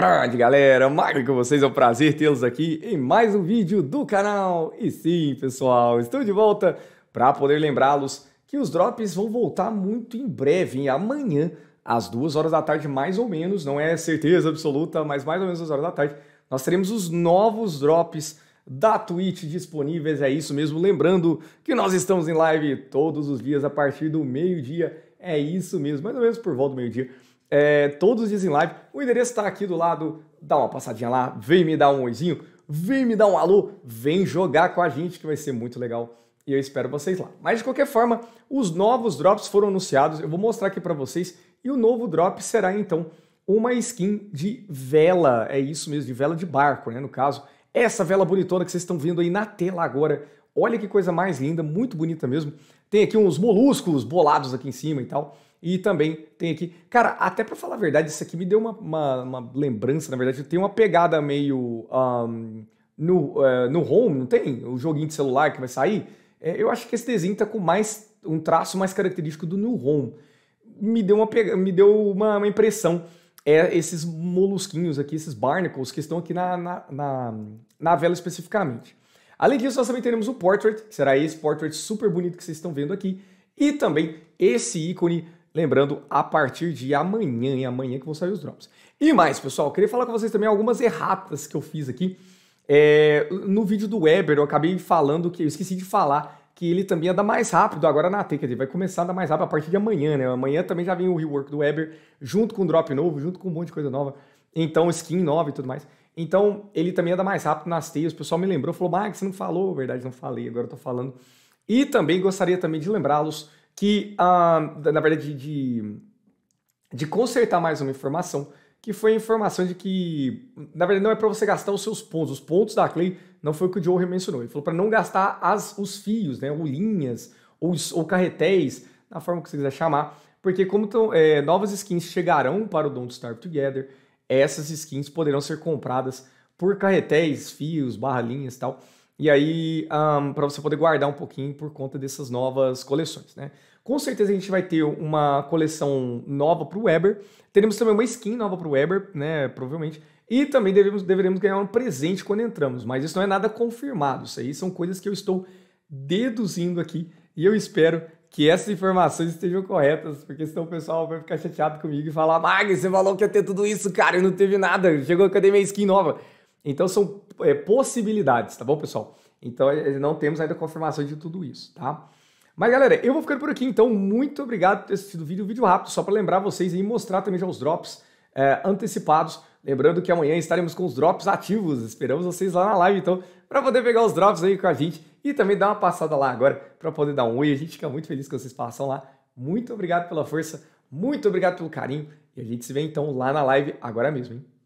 Grande galera, Magno com vocês, é um prazer tê-los aqui em mais um vídeo do canal. E sim, pessoal, estou de volta para poder lembrá-los que os drops vão voltar muito em breve, em amanhã, às duas horas da tarde, mais ou menos, não é certeza absoluta, mas mais ou menos às horas da tarde, nós teremos os novos drops da Twitch disponíveis, é isso mesmo. Lembrando que nós estamos em live todos os dias a partir do meio-dia, é isso mesmo, mais ou menos por volta do meio-dia é, todos os dias em live. O endereço está aqui do lado. Dá uma passadinha lá, vem me dar um oizinho, vem me dar um alô, vem jogar com a gente que vai ser muito legal e eu espero vocês lá. Mas de qualquer forma, os novos drops foram anunciados, eu vou mostrar aqui para vocês e o novo drop será então uma skin de vela, é isso mesmo, de vela de barco, né, no caso. Essa vela bonitona que vocês estão vendo aí na tela agora. Olha que coisa mais linda, muito bonita mesmo. Tem aqui uns moluscos bolados aqui em cima e tal. E também tem aqui. Cara, até para falar a verdade, isso aqui me deu uma, uma, uma lembrança, na verdade. Tem uma pegada meio. Um, no, uh, no home, não tem? O joguinho de celular que vai sair. É, eu acho que esse desenho tá com mais. um traço mais característico do New Home. Me deu uma, me deu uma, uma impressão. É esses molusquinhos aqui, esses barnacles que estão aqui na, na, na, na vela especificamente. Além disso, nós também teremos o Portrait, que será esse Portrait super bonito que vocês estão vendo aqui. E também esse ícone Lembrando, a partir de amanhã, e amanhã que vão sair os drops. E mais, pessoal, queria falar com vocês também algumas erratas que eu fiz aqui. É, no vídeo do Weber, eu acabei falando que eu esqueci de falar que ele também ia dar mais rápido agora na T, quer dizer, vai começar a dar mais rápido a partir de amanhã, né? Amanhã também já vem o rework do Weber, junto com o drop novo, junto com um monte de coisa nova, então skin nova e tudo mais. Então ele também ia dar mais rápido nas teias, o pessoal me lembrou, falou, Max, você não falou, verdade, não falei, agora eu tô falando. E também gostaria também de lembrá-los que, ah, na verdade, de, de consertar mais uma informação, que foi a informação de que, na verdade, não é para você gastar os seus pontos. Os pontos da Clay não foi o que o Joe mencionou. Ele falou para não gastar as, os fios, né, ou linhas, ou, ou carretéis, na forma que você quiser chamar, porque como tão, é, novas skins chegarão para o Don't Starve Together, essas skins poderão ser compradas por carretéis, fios, barra linhas e tal. E aí, um, para você poder guardar um pouquinho por conta dessas novas coleções, né? Com certeza a gente vai ter uma coleção nova para o Weber. Teremos também uma skin nova para o Weber, né? Provavelmente. E também devemos, deveremos ganhar um presente quando entramos, mas isso não é nada confirmado. Isso aí são coisas que eu estou deduzindo aqui e eu espero que essas informações estejam corretas, porque senão o pessoal vai ficar chateado comigo e falar: Mag, você falou que ia ter tudo isso, cara, e não teve nada. Chegou, cadê minha skin nova? Então são é, possibilidades, tá bom, pessoal? Então é, é, não temos ainda confirmação de tudo isso, tá? Mas galera, eu vou ficando por aqui, então muito obrigado por ter assistido o vídeo, vídeo rápido, só para lembrar vocês e mostrar também já os drops é, antecipados. Lembrando que amanhã estaremos com os drops ativos, esperamos vocês lá na live, então, para poder pegar os drops aí com a gente e também dar uma passada lá agora para poder dar um oi. A gente fica muito feliz que vocês passam lá. Muito obrigado pela força, muito obrigado pelo carinho e a gente se vê então lá na live agora mesmo, hein?